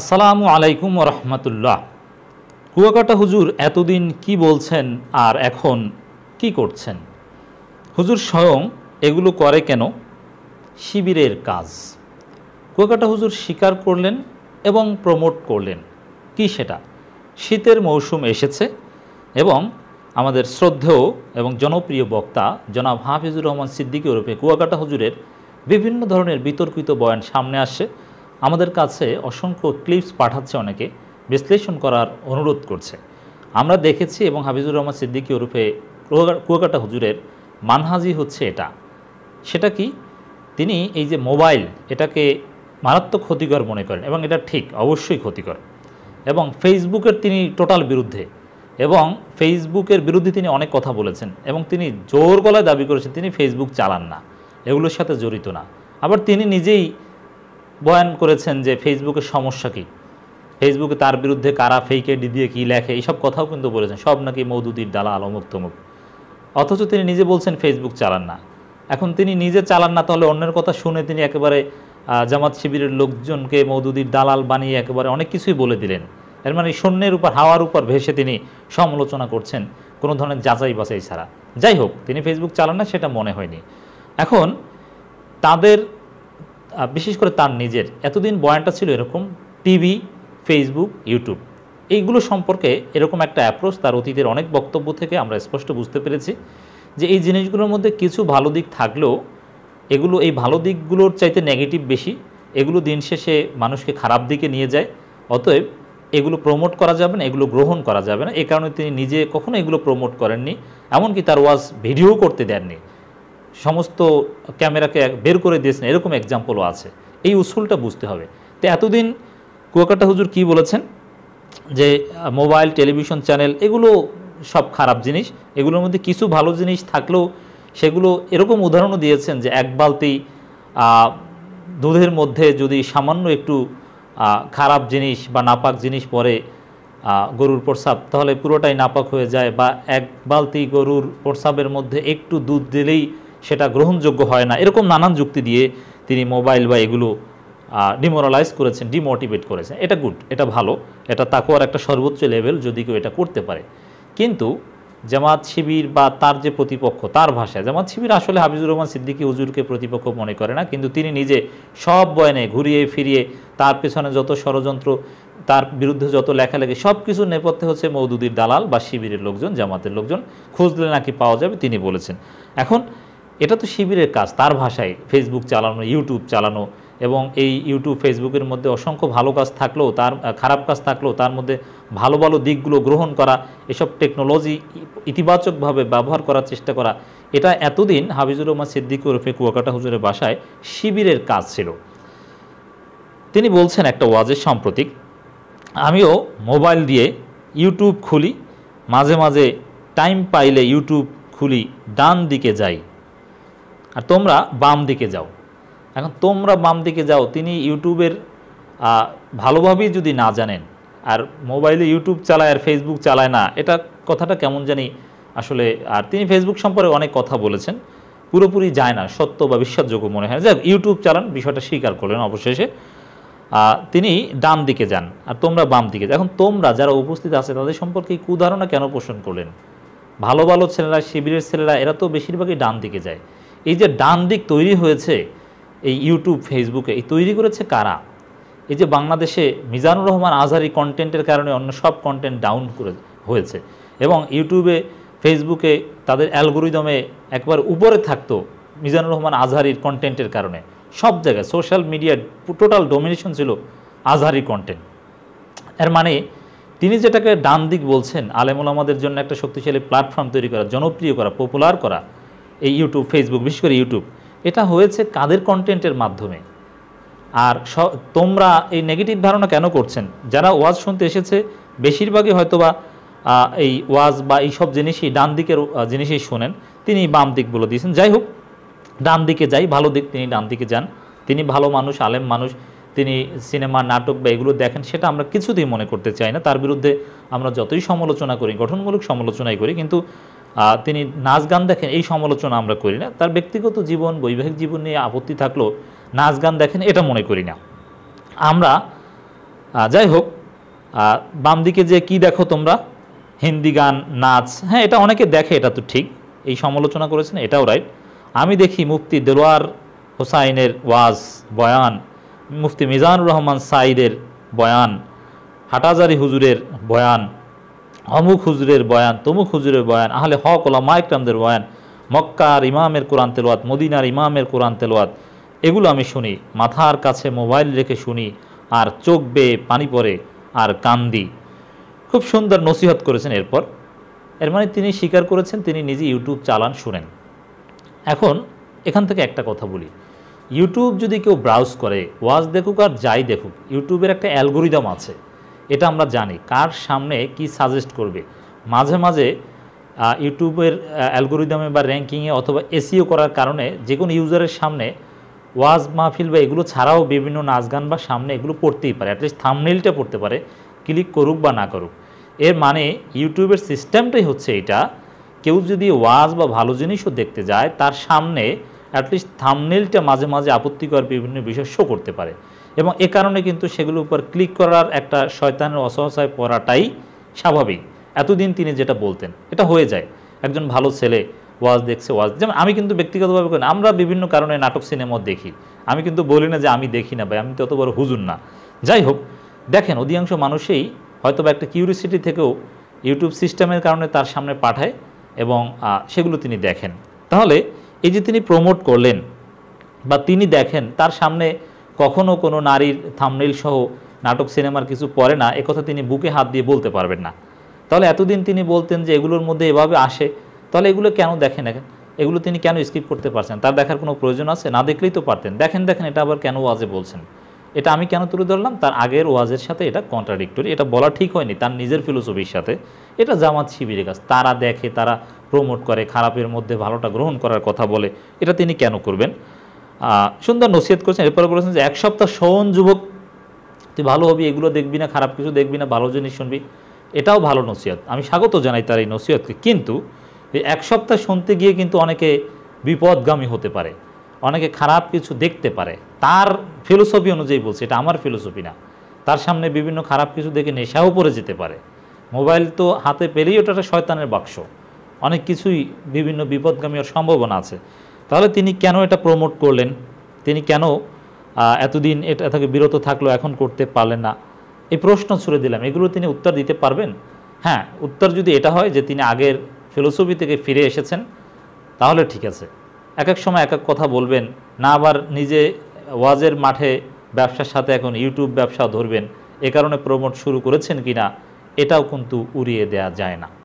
আসসালামু আলাইকুম রহমতুল্লাহ কুয়াকাটা হুজুর এতদিন কি বলছেন আর এখন কি করছেন হুজুর স্বয়ং এগুলো করে কেন শিবিরের কাজ কুয়াকাটা হুজুর স্বীকার করলেন এবং প্রমোট করলেন কি সেটা শীতের মৌসুম এসেছে এবং আমাদের শ্রদ্ধেয় এবং জনপ্রিয় বক্তা জনাব হাফিজুর রহমান সিদ্দিকী ওরূপে কুয়াকাটা হুজুরের বিভিন্ন ধরনের বিতর্কিত বয়ান সামনে আসে আমাদের কাছে অসংখ্য ক্লিপস পাঠাচ্ছে অনেকে বিশ্লেষণ করার অনুরোধ করছে আমরা দেখেছি এবং হাফিজুর রহমান সিদ্দিকি ওরূপে কুয়াকাটা হুজুরের মানহাজি হচ্ছে এটা সেটা কি তিনি এই যে মোবাইল এটাকে মারাত্মক ক্ষতিকর মনে করেন এবং এটা ঠিক অবশ্যই ক্ষতিকর এবং ফেসবুকের তিনি টোটাল বিরুদ্ধে এবং ফেসবুকের বিরুদ্ধে তিনি অনেক কথা বলেছেন এবং তিনি জোর গলায় দাবি করেছেন তিনি ফেসবুক চালান না এগুলোর সাথে জড়িত না আবার তিনি নিজেই বয়ান করেছেন যে ফেসবুকের সমস্যা কী ফেসবুকে তার বিরুদ্ধে কারা ফেইকে ডি দিয়ে কী লেখে এইসব কথাও কিন্তু বলেছেন সব নাকি মৌদুদির ডালা আলমুক তমুক অথচ তিনি নিজে বলছেন ফেসবুক চালান না এখন তিনি নিজে চালান না তাহলে অন্যের কথা শুনে তিনি একেবারে জামাত শিবিরের লোকজনকে মৌদুদির দালাল বানিয়ে একেবারে অনেক কিছুই বলে দিলেন এর মানে শূন্যের উপর হাওয়ার উপর ভেসে তিনি সমালোচনা করছেন কোনো ধরনের যাচাই বাছাই ছাড়া যাই হোক তিনি ফেসবুক চালান না সেটা মনে হয়নি এখন তাদের বিশেষ করে তার নিজের এতদিন বয়ানটা ছিল এরকম টিভি ফেসবুক ইউটিউব এইগুলো সম্পর্কে এরকম একটা অ্যাপ্রোচ তার অতীতের অনেক বক্তব্য থেকে আমরা স্পষ্ট বুঝতে পেরেছি যে এই জিনিসগুলোর মধ্যে কিছু ভালো দিক থাকলেও এগুলো এই ভালো দিকগুলোর চাইতে নেগেটিভ বেশি এগুলো দিন শেষে মানুষকে খারাপ দিকে নিয়ে যায় অতএব এগুলো প্রমোট করা যাবে না এগুলো গ্রহণ করা যাবে না এ কারণে তিনি নিজে কখনো এগুলো প্রমোট করেননি এমনকি তার ওয়াজ ভিডিও করতে দেননি সমস্ত ক্যামেরাকে বের করে দিয়েছেন এরকম এক্সাম্পলও আছে এই উসুলটা বুঝতে হবে তো এতদিন কুয়াকাটা হুজুর কি বলেছেন যে মোবাইল টেলিভিশন চ্যানেল এগুলো সব খারাপ জিনিস এগুলোর মধ্যে কিছু ভালো জিনিস থাকলেও সেগুলো এরকম উদাহরণও দিয়েছেন যে এক বালতি দুধের মধ্যে যদি সামান্য একটু খারাপ জিনিস বা নাপাক জিনিস পরে গরুর প্রস্রাব তাহলে পুরোটাই নাপাক হয়ে যায় বা এক বালতি গরুর প্রস্রাবের মধ্যে একটু দুধ দিলেই সেটা গ্রহণযোগ্য হয় না এরকম নানান যুক্তি দিয়ে তিনি মোবাইল বা এগুলো ডিমোরালাইজ করেছেন ডিমোটিভেট করেছেন এটা গুড এটা ভালো এটা তাকুয়ার একটা সর্বোচ্চ লেভেল যদি কেউ এটা করতে পারে কিন্তু জামাত শিবির বা তার যে প্রতিপক্ষ তার ভাষায় জামাত শিবির আসলে হাফিজুর রহমান সিদ্দিকী হুজুরকে প্রতিপক্ষ মনে করে না কিন্তু তিনি নিজে সব বয়নে ঘুরিয়ে ফিরিয়ে তার পেছনে যত ষড়যন্ত্র তার বিরুদ্ধে যত লেখালেখি সব কিছুর নেপথ্যে হচ্ছে মৌদুদির দালাল বা শিবিরের লোকজন জামাতের লোকজন খুঁজলে নাকি পাওয়া যাবে তিনি বলেছেন এখন এটা তো শিবিরের কাজ তার ভাষায় ফেসবুক চালানো ইউটিউব চালানো এবং এই ইউটিউব ফেসবুকের মধ্যে অসংখ্য ভালো কাজ থাকলেও তার খারাপ কাজ থাকলেও তার মধ্যে ভালো ভালো দিকগুলো গ্রহণ করা এসব টেকনোলজি ইতিবাচকভাবে ব্যবহার করার চেষ্টা করা এটা এতদিন হাফিজুর রহমান সিদ্দিক ওরফে কুয়াকাটা হুজুরের বাসায় শিবিরের কাজ ছিল তিনি বলছেন একটা ওয়াজের সাম্প্রতিক আমিও মোবাইল দিয়ে ইউটিউব খুলি মাঝে মাঝে টাইম পাইলে ইউটিউব খুলি ডান দিকে যাই আর তোমরা বাম দিকে যাও এখন তোমরা বাম দিকে যাও তিনি ইউটিউবের ভালোভাবেই যদি না জানেন আর মোবাইলে ইউটিউব চালায় আর ফেসবুক চালায় না এটা কথাটা কেমন জানি আসলে আর তিনি ফেসবুক সম্পর্কে অনেক কথা বলেছেন পুরোপুরি যায় না সত্য বা বিশ্বাসযোগ্য মনে হয় যাই ইউটিউব চালান বিষয়টা স্বীকার করলেন অবশেষে তিনি ডান দিকে যান আর তোমরা বাম দিকে এখন তোমরা যারা উপস্থিত আছে তাদের সম্পর্কে কুধারণা কেন পোষণ করলেন ভালো ভালো ছেলেরা শিবিরের ছেলেরা এরা তো বেশিরভাগই ডান দিকে যায় এই যে ডান দিক তৈরি হয়েছে এই ইউটিউব ফেসবুকে এই তৈরি করেছে কারা এই যে বাংলাদেশে মিজানুর রহমান আজহারি কন্টেন্টের কারণে অন্য সব কন্টেন্ট ডাউন করে হয়েছে এবং ইউটিউবে ফেসবুকে তাদের অ্যালগোরিদমে একবার উপরে থাকতো মিজানুর রহমান আজহারির কন্টেন্টের কারণে সব জায়গায় সোশ্যাল মিডিয়ার টোটাল ডোমিনেশন ছিল আজহারি কন্টেন্ট এর মানে তিনি যেটাকে ডান দিক বলছেন আলেমুল আমাদের জন্য একটা শক্তিশালী প্ল্যাটফর্ম তৈরি করা জনপ্রিয় করা পপুলার করা এই ইউটিউব ফেসবুক বিশেষ করে ইউটিউব এটা হয়েছে কাদের কন্টেন্টের মাধ্যমে আর তোমরা এই নেগেটিভ ধারণা কেন করছেন যারা ওয়াজ শুনতে এসেছে বেশিরভাগই হয়তোবা এই ওয়াজ বা এইসব জিনিসই ডান দিকের জিনিসই শোনেন তিনি বাম দিক বলে দিয়েছেন যাই হোক ডান দিকে যাই ভালো দিক তিনি ডান দিকে যান তিনি ভালো মানুষ আলেম মানুষ তিনি সিনেমা নাটক বা এগুলো দেখেন সেটা আমরা কিছুতেই মনে করতে চাই না তার বিরুদ্ধে আমরা যতই সমালোচনা করি গঠনমূলক সমালোচনাই করি কিন্তু তিনি নাচ গান দেখেন এই সমালোচনা আমরা করি না তার ব্যক্তিগত জীবন বৈবাহিক জীবন নিয়ে আপত্তি থাকলেও নাচ গান দেখেন এটা মনে করি না আমরা যাই হোক বাম দিকে যে কি দেখো তোমরা হিন্দি গান নাচ হ্যাঁ এটা অনেকে দেখে এটা তো ঠিক এই সমালোচনা করেছেন এটাও রাইট আমি দেখি মুফতি দেলোয়ার হোসাইনের ওয়াজ বয়ান মুফতি মিজানুর রহমান সাইদের বয়ান হাটাজারি হুজুরের বয়ান অমুক হুজুরের বয়ান তমুক হুজুরের বয়ান আহলে হক ওলা ইকরামদের বয়ান মক্কার ইমামের কোরআন তেলোয়াত মদিনার ইমামের কোরআন তেলোয়াত এগুলো আমি শুনি মাথার কাছে মোবাইল রেখে শুনি আর চোখ বেয়ে পানি পরে আর কান্দি খুব সুন্দর নসিহত করেছেন এরপর এর মানে তিনি স্বীকার করেছেন তিনি নিজে ইউটিউব চালান শুনেন এখন এখান থেকে একটা কথা বলি ইউটিউব যদি কেউ ব্রাউজ করে ওয়াজ দেখুক আর যাই দেখুক ইউটিউবের একটা অ্যালগোরিদম আছে এটা আমরা জানি কার সামনে কি সাজেস্ট করবে মাঝে মাঝে ইউটিউবের অ্যালগোরিদমে বা র্যাঙ্কিংয়ে অথবা এসিও করার কারণে যে কোনো ইউজারের সামনে ওয়াজ মাহফিল বা এগুলো ছাড়াও বিভিন্ন নাচ গান বা সামনে এগুলো পড়তেই পারে অ্যাটলিস্ট থামনেলটা পড়তে পারে ক্লিক করুক বা না করুক এর মানে ইউটিউবের সিস্টেমটাই হচ্ছে এটা কেউ যদি ওয়াজ বা ভালো জিনিসও দেখতে যায় তার সামনে অ্যাটলিস্ট থামনেলটা মাঝে মাঝে আপত্তিকর বিভিন্ন বিষয় শো করতে পারে এবং এ কারণে কিন্তু সেগুলোর উপর ক্লিক করার একটা শয়তানের অসহসায় পড়াটাই স্বাভাবিক এতদিন তিনি যেটা বলতেন এটা হয়ে যায় একজন ভালো ছেলে ওয়াজ দেখছে ওয়াজ যেমন আমি কিন্তু ব্যক্তিগতভাবে করি আমরা বিভিন্ন কারণে নাটক সিনেমা দেখি আমি কিন্তু বলি না যে আমি দেখি না ভাই আমি অত বড় হুজুর না যাই হোক দেখেন অধিকাংশ মানুষেই হয়তো বা একটা কিউরিসিটি থেকেও ইউটিউব সিস্টেমের কারণে তার সামনে পাঠায় এবং সেগুলো তিনি দেখেন তাহলে এই যে তিনি প্রমোট করলেন বা তিনি দেখেন তার সামনে কখনও কোনো নারীর থামনেল সহ নাটক সিনেমার কিছু পরে না একথা তিনি বুকে হাত দিয়ে বলতে পারবেন না তাহলে এতদিন তিনি বলতেন যে এগুলোর মধ্যে এভাবে আসে তাহলে এগুলো কেন দেখেন এখন এগুলো তিনি কেন স্কিপ করতে পারছেন তার দেখার কোনো প্রয়োজন আছে না দেখলেই তো পারতেন দেখেন দেখেন এটা আবার কেন ওয়াজে বলছেন এটা আমি কেন তুলে ধরলাম তার আগের ওয়াজের সাথে এটা কন্ট্রাডিক্টরি এটা বলা ঠিক হয়নি তার নিজের ফিলোসফির সাথে এটা জামাত শিবিরের কাজ তারা দেখে তারা প্রমোট করে খারাপের মধ্যে ভালোটা গ্রহণ করার কথা বলে এটা তিনি কেন করবেন সুন্দর নসিহত করেছেন এরপরে বলেছেন যে এক সপ্তাহ শোন যুবক তুই ভালো হবি এগুলো দেখবি না খারাপ কিছু দেখবি না ভালো জিনিস শুনবি এটাও ভালো নসিহত আমি স্বাগত জানাই তার এই নসিহতকে কিন্তু এক সপ্তাহ শুনতে গিয়ে কিন্তু অনেকে বিপদগামী হতে পারে অনেকে খারাপ কিছু দেখতে পারে তার ফিলোসফি অনুযায়ী বলছি এটা আমার ফিলোসফি না তার সামনে বিভিন্ন খারাপ কিছু দেখে নেশাও পড়ে যেতে পারে মোবাইল তো হাতে পেলেই ওটা একটা শয়তানের বাক্স অনেক কিছুই বিভিন্ন বিপদগামী সম্ভাবনা আছে তাহলে তিনি কেন এটা প্রমোট করলেন তিনি কেন এতদিন এটা থেকে বিরত থাকলো এখন করতে পারলেন না এই প্রশ্ন ছুড়ে দিলাম এগুলো তিনি উত্তর দিতে পারবেন হ্যাঁ উত্তর যদি এটা হয় যে তিনি আগের ফিলোসফি থেকে ফিরে এসেছেন তাহলে ঠিক আছে এক এক সময় এক এক কথা বলবেন না আবার নিজে ওয়াজের মাঠে ব্যবসার সাথে এখন ইউটিউব ব্যবসা ধরবেন এ কারণে প্রমোট শুরু করেছেন কিনা এটাও কিন্তু উড়িয়ে দেয়া যায় না